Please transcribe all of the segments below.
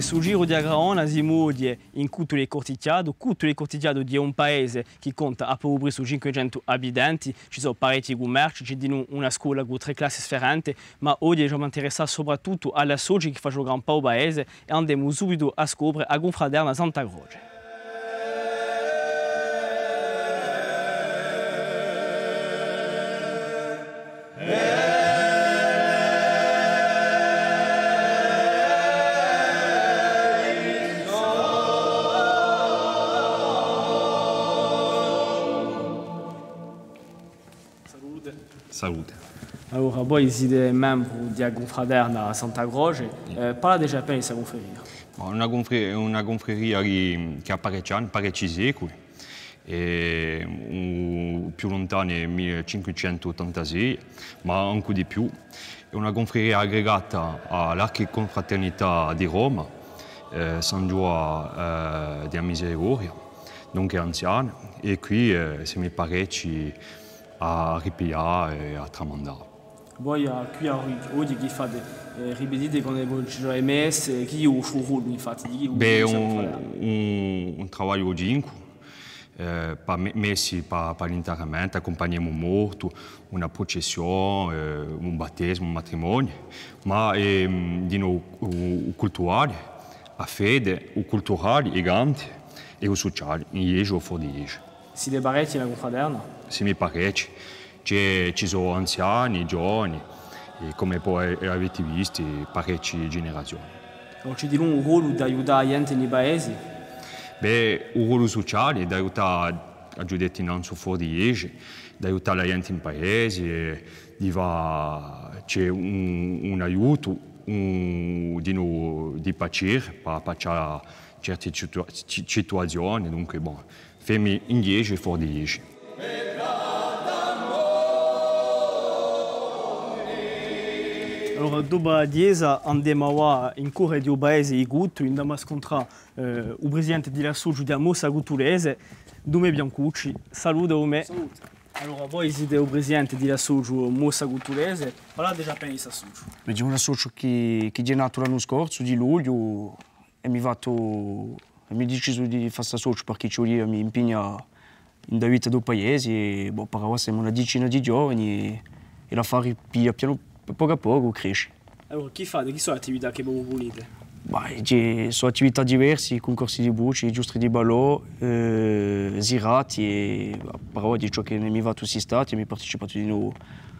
sul giro di Agraona si muove in Cutule Cortigiado. Cutule Cortigiado è un paese che conta a poco su 500 abitanti, ci sono parecchi commerci, ci sono una scuola con tre classi differenti, ma oggi ci interessato soprattutto alla soci che fa giocare un po' paese e andiamo subito a scoprire a confraterna Santa Croce. Salute. Allora, voi siete membri di una confraterna Santa Croce, eh, parla di questa confreria. Una, confre una confreria che, che ha parecchi anni, parecchi secoli, e, un, più lontano nel 1586, ma anche di più. È una confreria aggregata all'Archiconfraternità di Roma, eh, San Giovanni eh, di Misericordia, dunque anziana, e euh, qui eh, siamo parecchi a arrepiar e a tramandar. Boi a cuiarui, hoje que faz ribedide quando é MS, que o churro me faz Bem, um, um, trabalho de inco. para Messi para, para enterramento, o morto, uma processão, um euh, batismo, um matrimônio, mas é, hum, de novo, o, cultural, a fé, o cultural é grande e o social, em Iejo ou fora de Iejo. si debba recitare in un quaderno? Si mi pare che ci sono anziani, giovani, e come poi avete visto, parecchie generazioni. O ci dirà un ruolo di aiutare la gente nei paesi? Beh, un ruolo sociale, di aiutare a giudetti non so fuori di di aiutare la gente in paese, di va, c'è un, un, aiuto, un, di, no, di pacire, per pacciare certe cioè, situazioni, dunque bon, fermi in 10 e fuori di 10. Allora, dopo la chiesa andiamo in Corre di Obaese e Gutto, andiamo a scontrare eh, il presidente della Lasso di Mossa Gutulese, Dume Biancucci. Saluto Dume. Salute. Allora, voi siete il presidente della di Lasso Mossa Guttulese, parlate già appena di Lasso. È una Lasso che, che è nato l'anno scorso, di luglio, mi va tu, mi deciso di fare socio perché ci mi impegna in vita del paese e boh, per ora siamo una decina di giovani e, la fare piano, piano poco a poco cresce. Allora, chi fa? Chi sono le attività che abbiamo unite? Beh, sono attività diverse, concorsi di bucci, giusti di ballo, eh, zirati e eh, però di ciò che mi va tutti stati mi partecipato di nuovo.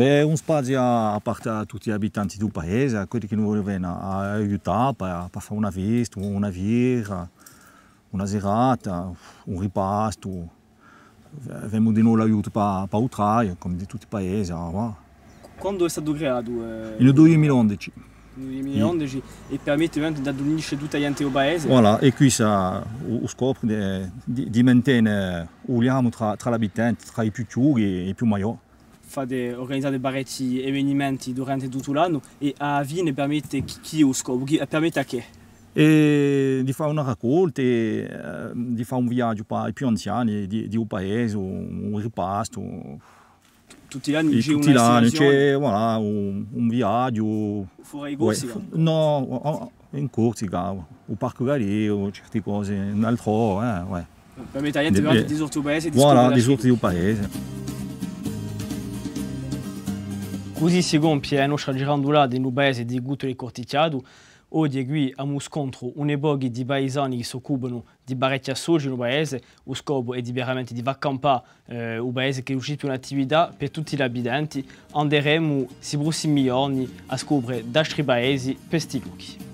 Un on se à part de tous les habitants du pays, à ceux qui nous aider à pour faire une visite, un navire, une zérata, un repas. Nous Vemos de nous l'ajout pour travail, comme de tous les pays. Quand est-ce que tu créé euh... En 2011. 2011 Et permet d'adonner tout le pays. Voilà, et puis ça, au scope eh, de maintenir le lien entre les habitants, entre les plus jeunes et les plus majeurs. fate, organizzate parecchi avvenimenti durante tutto l'anno e a Vine permette chi è lo scopo? Permette a che? E di fare una raccolta, eh, di fare un viaggio per i più anziani di, di un paese, un, ripasto. Tutti gli anni c'è Tutti gli anni c'è voilà, un, un, viaggio. Fuori i Ouais, no, in Corsica, o Parco Galeo, certe cose, un altro. Eh, ouais. Permette agli altri di sortire il paese. voilà, di sortire il paese. Così segon compie Enosha Girandolà in Lubese di Gutole Corticiado, oggi è qui a muscontro un eboghi di paesani che si di baretti a soci in paese, lo scopo è di veramente di accampare eh, un paese che è un'attività per tutti gli abitanti, andremo si prossimi giorni a scoprire altri baesi per questi luoghi.